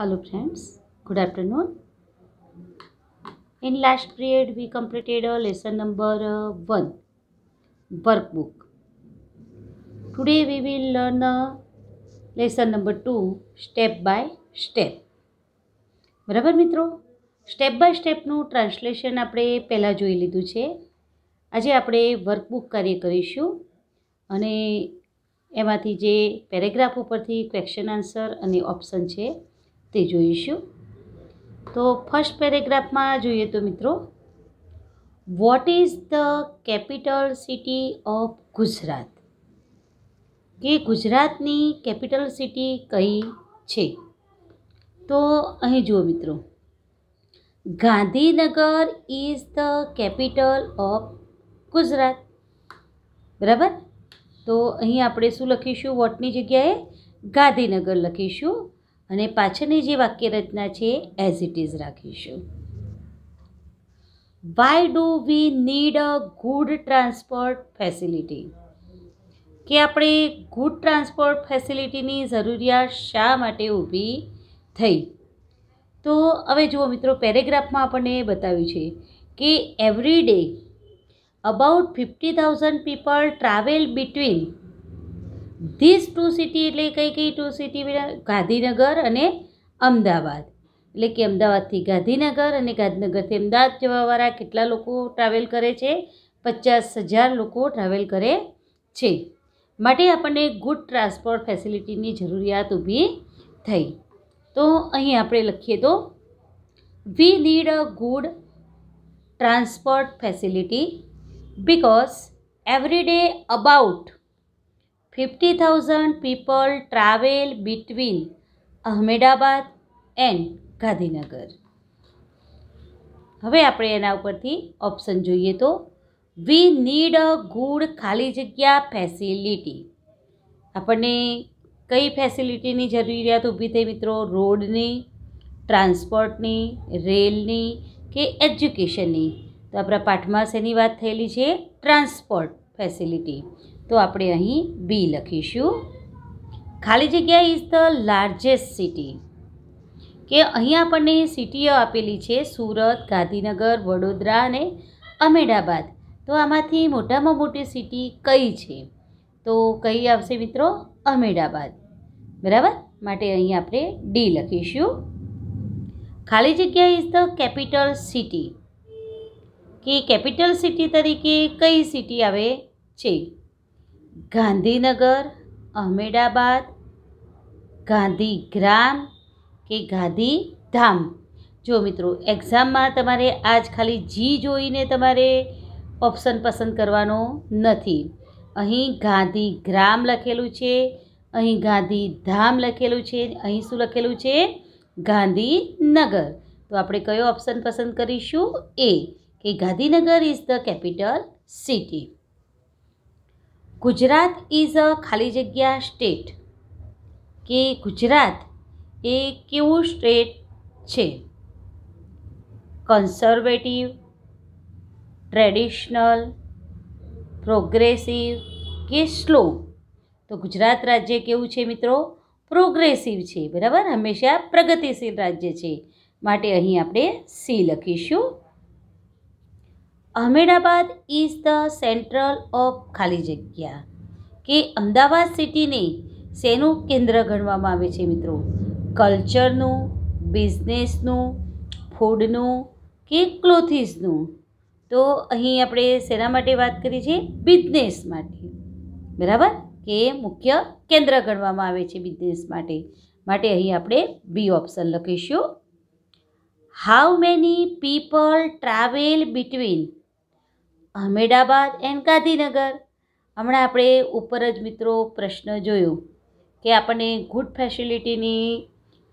Hello friends, good afternoon. In last period we completed a lesson number uh, 1 workbook. Today we will learn uh, lesson number 2 step by step. બરાબર મિત્રો step by સ્ટેપનું translation આપણે પહેલાં જોઈ લીધું છે આજે આપણે વર્કબુક કાર્ય કરીશું અને એમાંથી જે પેરેગ્રાફ ઉપરથી ક્વેશ્ચન આન્સર અને ઓપ્શન છે તે જોઈશું તો ફર્સ્ટ પેરેગ્રાફમાં જોઈએ તો મિત્રો what is the capital city of Gujarat કે ગુજરાતની કેપિટલ સિટી કઈ છે તો અહીં જુઓ મિત્રો Gandhinagar is the capital of Gujarat બરાબર તો અહીં આપણે શું લખીશું વોટની જગ્યાએ ગાંધીનગર લખીશું અને પાછળની જે વાક્ય રચના છે એઝ ઇટ ઇઝ રાખીશું why do we need a good transport facility કે આપણે ગુડ ટ્રાન્સપોર્ટ ફેસિલિટીની જરૂરિયાત શા માટે ઊભી થઈ તો હવે જુઓ મિત્રો પેરેગ્રાફમાં આપણને બતાવ્યું છે કે every day about fifty thousand people travel between this two city એટલે કઈ કઈ ટુ સિટી ગાંધીનગર અને અમદાવાદ એટલે કે અમદાવાદથી ગાંધીનગર અને ગાંધીનગરથી અમદાવાદ જવાવાળા કેટલા લોકો ટ્રાવેલ કરે છે પચાસ હજાર લોકો ટ્રાવેલ કરે છે માટે આપણને ગુડ ટ્રાન્સપોર્ટ ફેસિલિટીની જરૂરિયાત ઊભી થઈ તો અહીં આપણે લખીએ તો we need a good transport facility because every day about fifty thousand people travel between Ahmedabad and Gandhinagar હવે આપણે એના ઉપરથી ઓપ્શન જોઈએ તો વી નીડ અ ગુડ ખાલી જગ્યા ફેસિલિટી આપણને કઈ ફેસિલિટીની જરૂરિયાત ઊભી થઈ મિત્રો રોડની ટ્રાન્સપોર્ટની રેલની કે એજ્યુકેશનની તો આપણા પાઠમાં શેની વાત થયેલી છે ટ્રાન્સપોર્ટ ફેસિલિટી તો આપણે અહીં બી લખીશું ખાલી જગ્યા ઇઝ ધ લાર્જેસ્ટ સિટી કે અહીં આપણને સિટીઓ આપેલી છે સુરત ગાંધીનગર વડોદરા અને અમેદાબાદ તો આમાંથી મોટામાં મોટી સિટી કઈ છે તો કઈ આવશે મિત્રો અમેદાબાદ બરાબર માટે અહીં આપણે ડી લખીશું ખાલી જગ્યા ઇઝ ધ કેપિટલ સિટી કે કેપિટલ સિટી તરીકે કઈ સિટી આવે છે ગાંધીનગર અહમેદાબાદ ગાંધીગ્રામ કે ગાંધીધામ જો મિત્રો એક્ઝામમાં તમારે આજ ખાલી જી જોઈને તમારે ઓપ્શન પસંદ કરવાનો નથી અહીં ગાંધીગ્રામ લખેલું છે અહીં ગાંધીધામ લખેલું છે અહીં શું લખેલું છે ગાંધીનગર તો આપણે કયો ઓપ્શન પસંદ કરીશું એ કે Gandhinagar is the capital city Gujarat is a ખાલી જગ્યા સ્ટેટ કે ગુજરાત એ કેવું સ્ટેટ છે કન્ઝર્વેટિવ ટ્રેડિશનલ પ્રોગ્રેસિવ કે સ્લો તો ગુજરાત રાજ્ય કેવું છે મિત્રો પ્રોગ્રેસિવ છે બરાબર હંમેશા પ્રગતિશીલ રાજ્ય છે માટે અહીં આપણે સી લખીશું Ahmedabad is the central of ખાલી જગ્યા કે અમદાવાદ સિટીને શેનું કેન્દ્ર ગણવામાં આવે છે મિત્રો કલ્ચરનું બિઝનેસનું ફૂડનું કે ક્લોથિસનું તો અહીં આપણે શેના માટે વાત કરી છે બિઝનેસ માટે બરાબર કે મુખ્ય કેન્દ્ર ગણવામાં આવે છે બિઝનેસ માટે માટે અહીં આપણે બી ઓપ્શન લખીશું how many people travel between Ahmedabad and Gandhinagar હમણાં આપણે ઉપર જ મિત્રો પ્રશ્ન જોયો કે આપણને ગુડ ફેસિલિટીની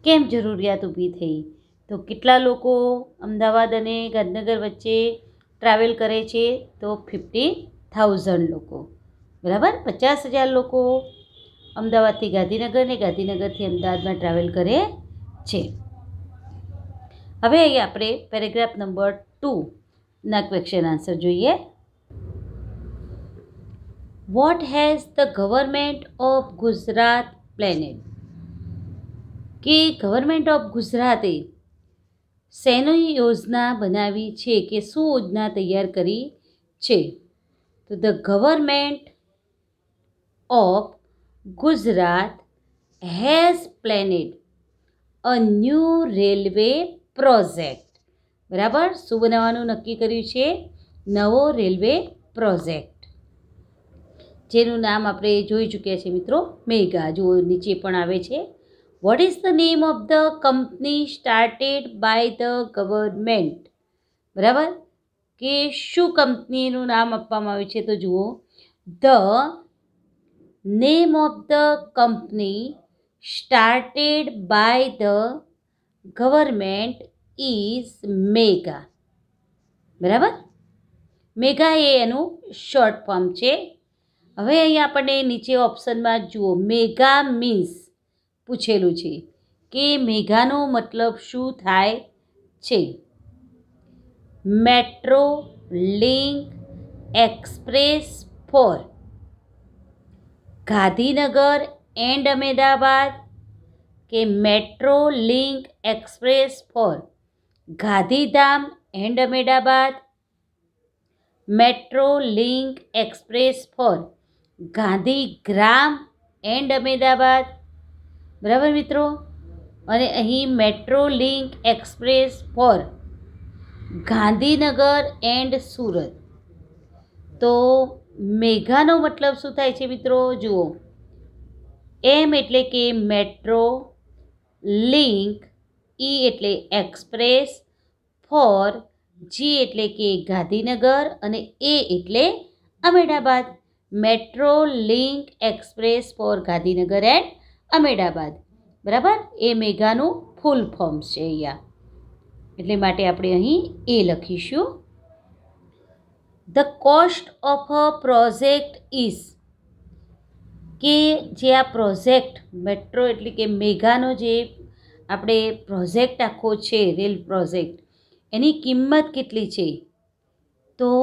કેમ જરૂરિયાત ઊભી થઈ તો કેટલા લોકો અમદાવાદ અને ગાંધીનગર વચ્ચે ટ્રાવેલ કરે છે તો ફિફ્ટી થાઉઝન્ડ લોકો બરાબર પચાસ હજાર લોકો અમદાવાદથી ગાંધીનગર ને ગાંધીનગરથી અમદાવાદમાં ટ્રાવેલ કરે છે હવે આપણે પેરેગ્રાફ નંબર ટુ ના ક્વેશ્ચન આન્સર જોઈએ what has the government of Gujarat planned કે ગવર્મેન્ટ ઓફ ગુજરાતે શેની યોજના બનાવી છે કે શું યોજના તૈયાર કરી છે તો the government of Gujarat has planned a new railway project બરાબર શું બનાવવાનું નક્કી કર્યું છે નવો રેલવે પ્રોજેક્ટ જેનું નામ આપણે જોઈ ચૂક્યા છે મિત્રો મેઘા જુઓ નીચે પણ આવે છે what is the name of the company started by the government બરાબર કે શું કંપનીનું નામ આપવામાં આવ્યું છે તો જુઓ the name of the company started by the government is mega બરાબર મેગા એ એનું શોર્ટ ફોર્મ છે હવે અહીં આપણને નીચે ઓપ્શનમાં જુઓ મેગા મીન્સ પૂછેલું છે કે મેઘાનો મતલબ શું થાય છે metro link express for Gandhinagar and Ahmedabad કે metro link express for Gandhidham and Ahmedabad metro link express for Gandhigram and Ahmedabad બરાબર મિત્રો અને અહીં metro link express for Gandhinagar and Surat તો મેઘાનો મતલબ શું થાય છે મિત્રો જુઓ એમ એટલે કે મેટ્રો લિંક ઈ એટલે એક્સપ્રેસ ફોર જી એટલે કે ગાંધીનગર અને એ એટલે Ahmedabad metro link express for Gandhinagar and Ahmedabad બરાબર એ મેઘાનું ફૂલ ફોર્મ છે અહીંયા એટલે માટે આપણે અહીં એ લખીશું the cost of a project is કે જે આ પ્રોજેક્ટ મેટ્રો એટલે કે મેઘાનો જે આપણે પ્રોજેક્ટ આખો છે રેલ પ્રોજેક્ટ એની કિંમત કેટલી છે તો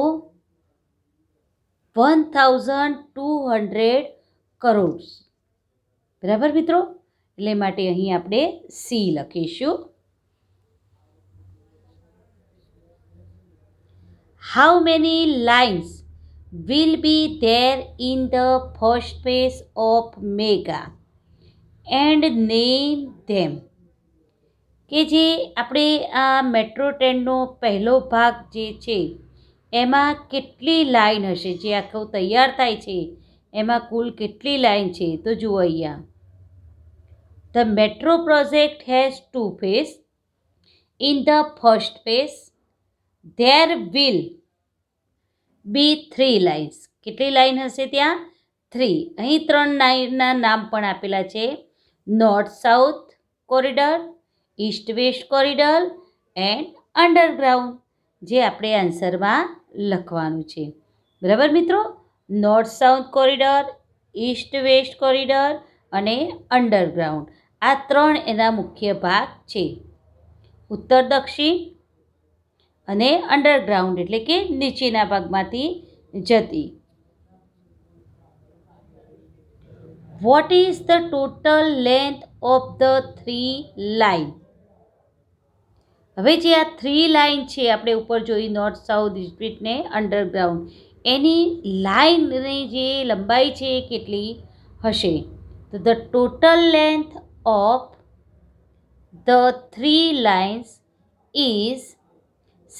one thousand two hundred crores બરાબર મિત્રો એટલે માટે અહીં આપણે સી લખીશું how many lines will be there in the first phase of mega and name them કે જે આપણે આ મેટ્રો ટ્રેનનો પહેલો ભાગ જે છે એમાં કેટલી લાઈન હશે જે આખો તૈયાર થાય છે એમાં કુલ કેટલી લાઇન છે તો જુઓ અહીંયા the metro project has two phase in the first phase there will be three lines કેટલી લાઇન હશે ત્યાં થ્રી અહીં ત્રણ લાઇનના નામ પણ આપેલા છે north south corridor east west corridor and underground જે આપણે આન્સરમાં લખવાનું છે બરાબર મિત્રો north south corridor east west corridor અને અંડરગ્રાઉન્ડ આ ત્રણ એના મુખ્ય ભાગ છે ઉત્તર દક્ષિણ અને અંડરગ્રાઉન્ડ એટલે કે નીચેના ભાગમાંથી જતી what is the total length of the three line હવે જે આ થ્રી લાઇન છે આપણે ઉપર જોઈ નોર્થ સાઉથ સ્ટ્રીટને અંડરગ્રાઉન્ડ એની લાઇનની જે લંબાઈ છે એ કેટલી હશે તો the total length of the three lines is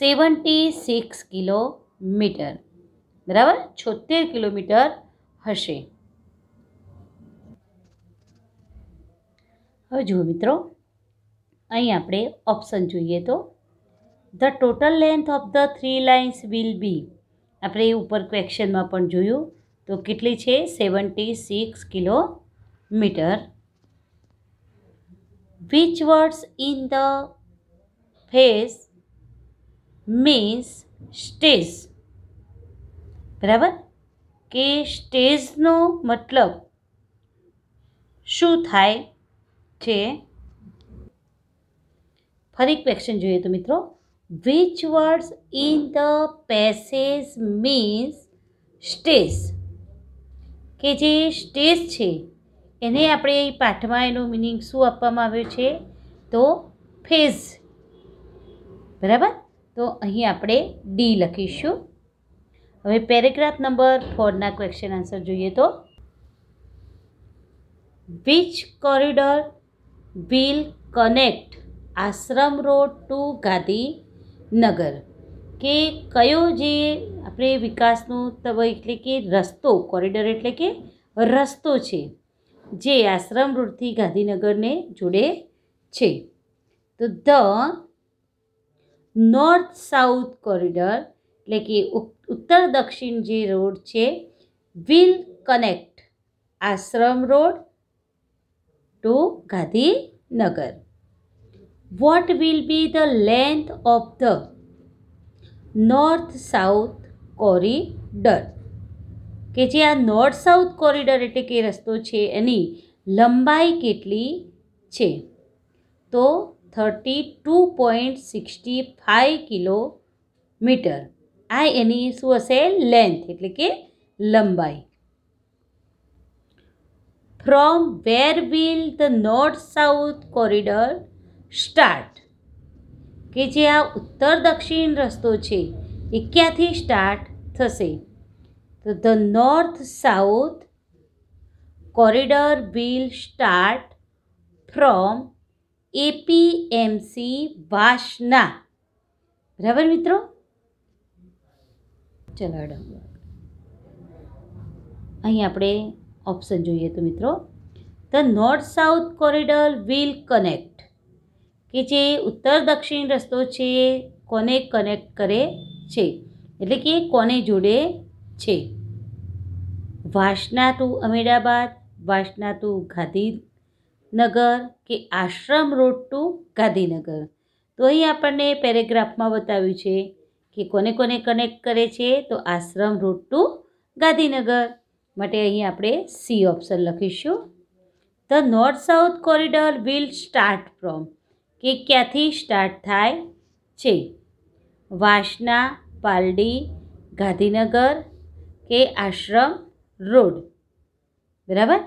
seventy six kilometre બરાબર છોતેર કિલોમીટર હશે હવે જુઓ મિત્રો અહીં આપણે ઓપ્શન જોઈએ તો the total length of the three lines will be આપણે ઉપર ક્વેશ્ચનમાં પણ જોયું તો કેટલી છે seventy six kilometre which words in the phase means stage બરાબર કે સ્ટેજનો મતલબ શું થાય છે ફરી ક્વેશ્ચન જોઈએ તો મિત્રો which words in the passage means stage કે જે સ્ટેસ છે એને આપણે પાઠમાં એનો મિનિંગ શું આપવામાં આવ્યો છે તો ફેઝ બરાબર તો અહીં આપણે ડી લખીશું હવે પેરેગ્રાફ નંબર ફોરના ક્વેશ્ચન આન્સર જોઈએ તો which corridor will connect Ashram road to Gandhinagar કે કયો જે આપણે વિકાસનું તબ એટલે કે રસ્તો કોરિડોર એટલે કે રસ્તો છે જે આશ્રમ રોડથી ગાંધીનગરને જોડે છે તો ધ નોર્થ સાઉથ કોરિડોર એટલે કે ઉત્તર દક્ષિણ જે રોડ છે will connect Ashram road to Gandhinagar what will be the length of the north south corridor કે જે આ નોર્થ સાઉથ કોરિડર એટલે કે રસ્તો છે એની લંબાઈ કેટલી છે તો thirty two point sixty five kilometre આ એની શું હશે લેન્થ એટલે કે લંબાઈ from where will the north south corridor start કે જે આ ઉત્તર દક્ષિણ રસ્તો છે એ ક્યાંથી સ્ટાર્ટ થશે તો the north south corridor will start from APMC Vasna બરાબર મિત્રો ચલો અહીં આપણે ઓપ્શન જોઈએ તો મિત્રો the north south corridor will connect કે જે ઉત્તર દક્ષિણ રસ્તો છે કોને કનેક્ટ કરે છે એટલે કે કોને જોડે છે વાસના ટુ અમેદાબાદ વાસના ટુ ગાંધીનગર કે આશ્રમ રોડ ટુ ગાંધીનગર તો અહીં આપણને પેરેગ્રાફમાં બતાવ્યું છે કે કોને કોને કનેક્ટ કરે છે તો આશ્રમ રોડ ટુ ગાંધીનગર માટે અહીં આપણે સી ઓપ્શન લખીશું the north south corridor will start from કે ક્યાંથી સ્ટાર્ટ થાય છે વાસના પાલડી ગાંધીનગર કે આશ્રમ રોડ બરાબર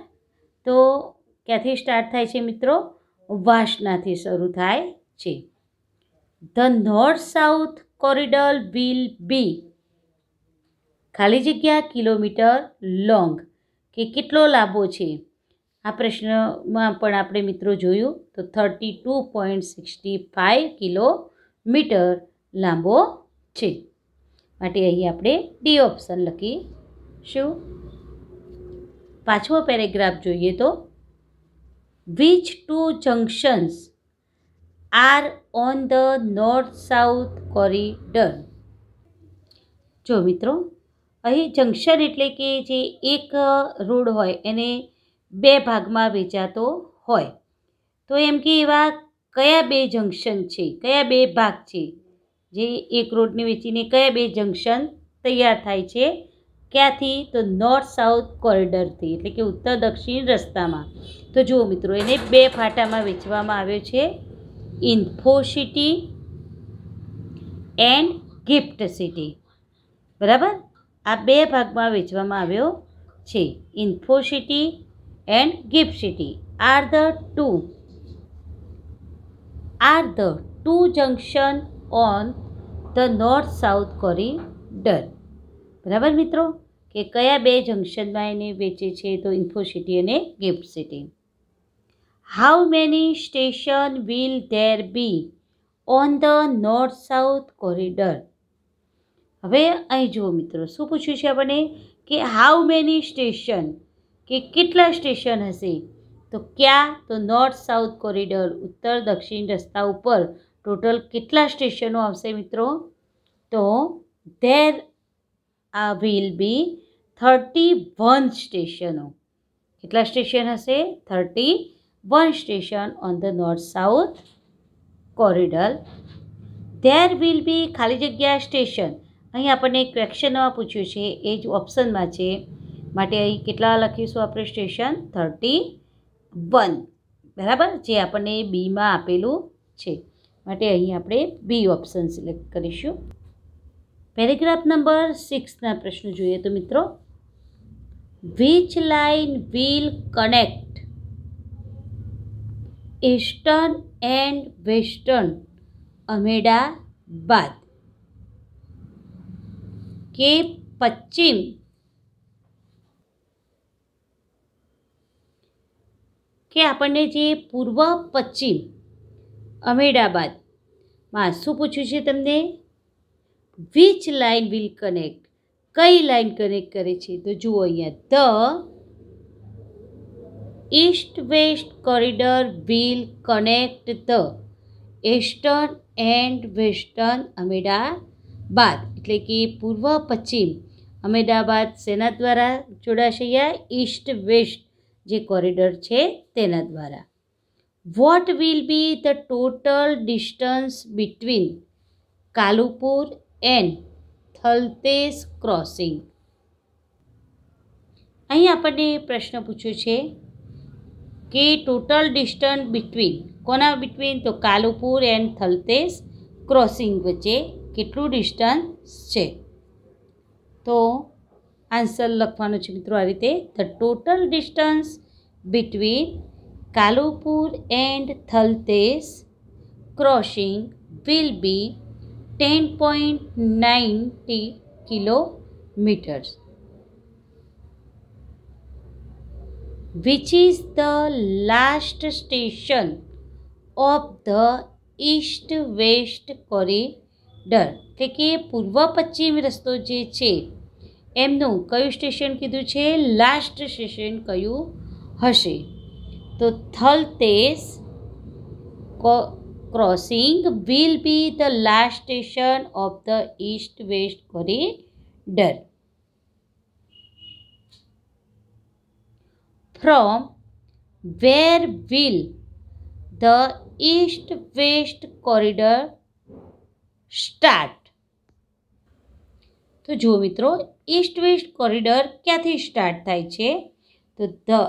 તો ક્યાંથી સ્ટાર્ટ થાય છે મિત્રો વાસનાથી શરૂ થાય છે the north south corridor will be ખાલી જગ્યા કિલોમીટર લોંગ કે કેટલો લાંબો છે આ પ્રશ્નમાં પણ આપણે મિત્રો જોયું તો thirty two point sixty five kilometre લાંબો છે માટે અહીં આપણે ડી ઓપ્શન લખીશું પાછો પેરેગ્રાફ જોઈએ તો which two junctions are on the north south corridor જો મિત્રો અહીં જંક્શન એટલે કે જે એક રોડ હોય એને બે ભાગમાં વેચાતો હોય તો એમ કે એવા કયા બે જંક્શન છે કયા બે ભાગ છે જે એક રોડને વેચીને કયા બે જંક્શન તૈયાર થાય છે ક્યાંથી તો નોર્થ સાઉથ કોરિડરથી એટલે કે ઉત્તર દક્ષિણ રસ્તામાં તો જુઓ મિત્રો એને બે ફાટામાં વેચવામાં આવ્યો છે ઇન્ફોસિટી એન્ડ ગિફ્ટ સિટી બરાબર આ બે ભાગમાં વેચવામાં આવ્યો છે Infocity and Gift City are the two are the two junction on the north south corridor બરાબર મિત્રો કે કયા બે જંક્શનમાં એને વેચે છે તો ઇન્ફોસિટી અને GIFT city how many station will there be on the north south corridor હવે અહીં જુઓ મિત્રો શું પૂછ્યું છે આપણને કે હાઉ મેની સ્ટેશન કે કેટલા સ્ટેશન હશે તો ક્યાં તો નોર્થ સાઉથ કોરિડોર ઉત્તર દક્ષિણ રસ્તા ઉપર ટોટલ કેટલા સ્ટેશનો આવશે મિત્રો તો ધેર આ વિલ બી થર્ટી વન સ્ટેશનો કેટલા સ્ટેશન હશે thirty one station on the north south corridor there will be ખાલી જગ્યા સ્ટેશન અહીં આપણને ક્વેશ્ચનમાં પૂછ્યું છે એ જ ઓપ્શનમાં છે માટે અહીં કેટલા લખીશું આપણે સ્ટેશન થર્ટી વન બરાબર જે આપણને બીમાં આપેલું છે માટે અહીં આપણે બી ઓપ્શન સિલેક્ટ કરીશું પેરેગ્રાફ નંબર સિક્સના પ્રશ્નો જોઈએ તો મિત્રો which line will connect eastern and western Ahmedabad કે પશ્ચિમ કે આપણને જે પૂર્વ પશ્ચિમ અમેદાબાદમાં શું પૂછ્યું છે તમને વિચ લાઇન વિલ કનેક્ટ કઈ લાઇન કનેક્ટ કરે છે તો જુઓ અહીંયા the east west corridor will connect the eastern and western Ahmedabad એટલે કે પૂર્વ પશ્ચિમ અમેદાબાદ સેના દ્વારા જોડાશે યા ઈસ્ટ વેસ્ટ જે કોરિડોર છે તેના દ્વારા what will be the total distance between Kalupur and Thaltej crossing અહીં આપણને પ્રશ્ન પૂછ્યો છે કે ટોટલ ડિસ્ટન્સ બિટવીન કોના બિટવીન તો કાલુપુર એન્ડ થલતેસ ક્રોસિંગ વચ્ચે કેટલું ડિસ્ટન્સ છે તો આન્સર લખવાનું છે મિત્રો આ રીતે the total distance between Kalupur and Thaltej crossing will be ten point ninety kilometres which is the last station of the east west corridor એટલે કે પૂર્વ પશ્ચિમ રસ્તો જે છે એમનું કયું સ્ટેશન કીધું છે લાસ્ટ સ્ટેશન કયું હશે તો Thaltej crossing will be the last station of the east west corridor from where will the east west corridor start તો જુઓ મિત્રો ઈસ્ટ વેસ્ટ કોરિડોર ક્યાંથી સ્ટાર્ટ થાય છે તો the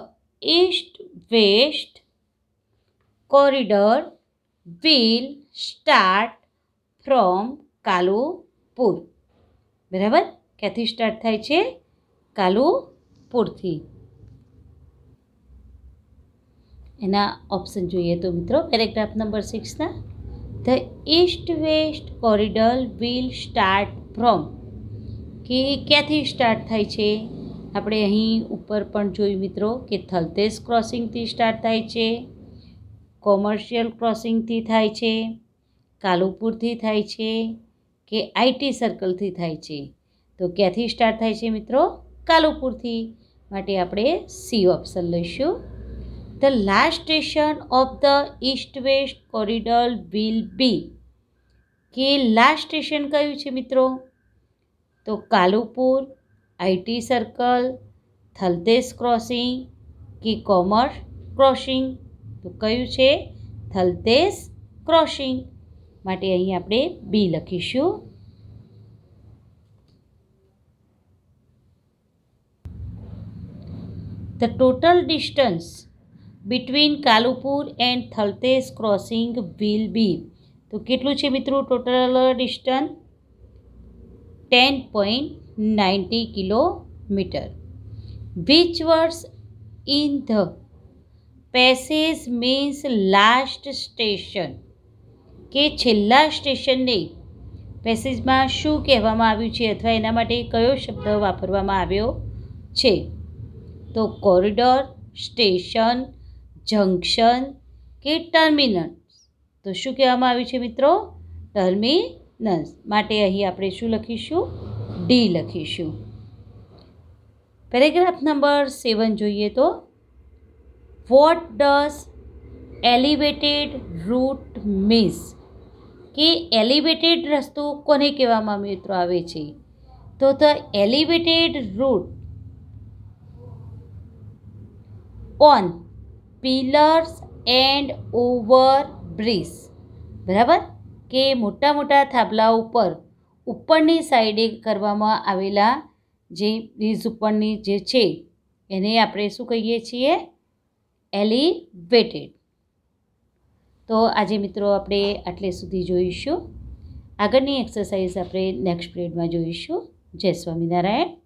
east west corridor will start from Kalupur બરાબર ક્યાંથી સ્ટાર્ટ થાય છે કાલુપુરથી એના ઓપ્શન જોઈએ તો મિત્રો પેરેગ્રાફ નંબર સિક્સના the east west corridor will start from કે ક્યાંથી સ્ટાર્ટ થાય છે આપણે અહીં ઉપર પણ જોયું મિત્રો કે થલતેજ ક્રોસિંગથી સ્ટાર્ટ થાય છે કોમર્શિયલ ક્રોસિંગથી થાય છે કાલુપુરથી થાય છે કે આઈટી સર્કલથી થાય છે તો ક્યાંથી સ્ટાર્ટ થાય છે મિત્રો કાલુપુરથી માટે આપણે સી ઓપ્શન લઈશું the last station of the east west corridor will be કે લાસ્ટ સ્ટેશન કયું છે મિત્રો તો Kalupur IT circle Thaltej crossing કે કોમર્સ ક્રોસિંગ તો કયું છે થલદેશ ક્રોસિંગ માટે અહીં આપણે બી લખીશું the total distance between Kalupur and Thaltej crossing will be તો કેટલું છે મિત્રો total distance ten point ninety kilometre which words in the passage means last station કે છેલ્લા સ્ટેશનને પેસેજમાં શું કહેવામાં આવ્યું છે અથવા એના માટે કયો શબ્દ વાપરવામાં આવ્યો છે તો કોરિડોર સ્ટેશન જંકશન કે ટર્મિનલ તો શું કહેવામાં આવ્યું છે મિત્રો ટર્મિ નસ માટે અહીં આપણે શું લખીશું ડી લખીશું પેરેગ્રાફ નંબર સેવન જોઈએ તો what does elevated route mean કે એલિવેટેડ રસ્તો કોને કહેવામાં મિત્રો આવે છે તો the elevated route on pillars and over bridge બરાબર કે મોટા મોટા થાંભલા ઉપર ઉપરની સાઈડે કરવામાં આવેલા જે બ્રિજ ઉપરની જે છે એને આપણે શું કહીએ છીએ એલિવેટેડ તો આજે મિત્રો આપણે આટલે સુધી જોઈશું આગળની એક્સરસાઇઝ આપણે નેક્સ્ટ પિરિયડમાં જોઈશું જય સ્વામિનારાયણ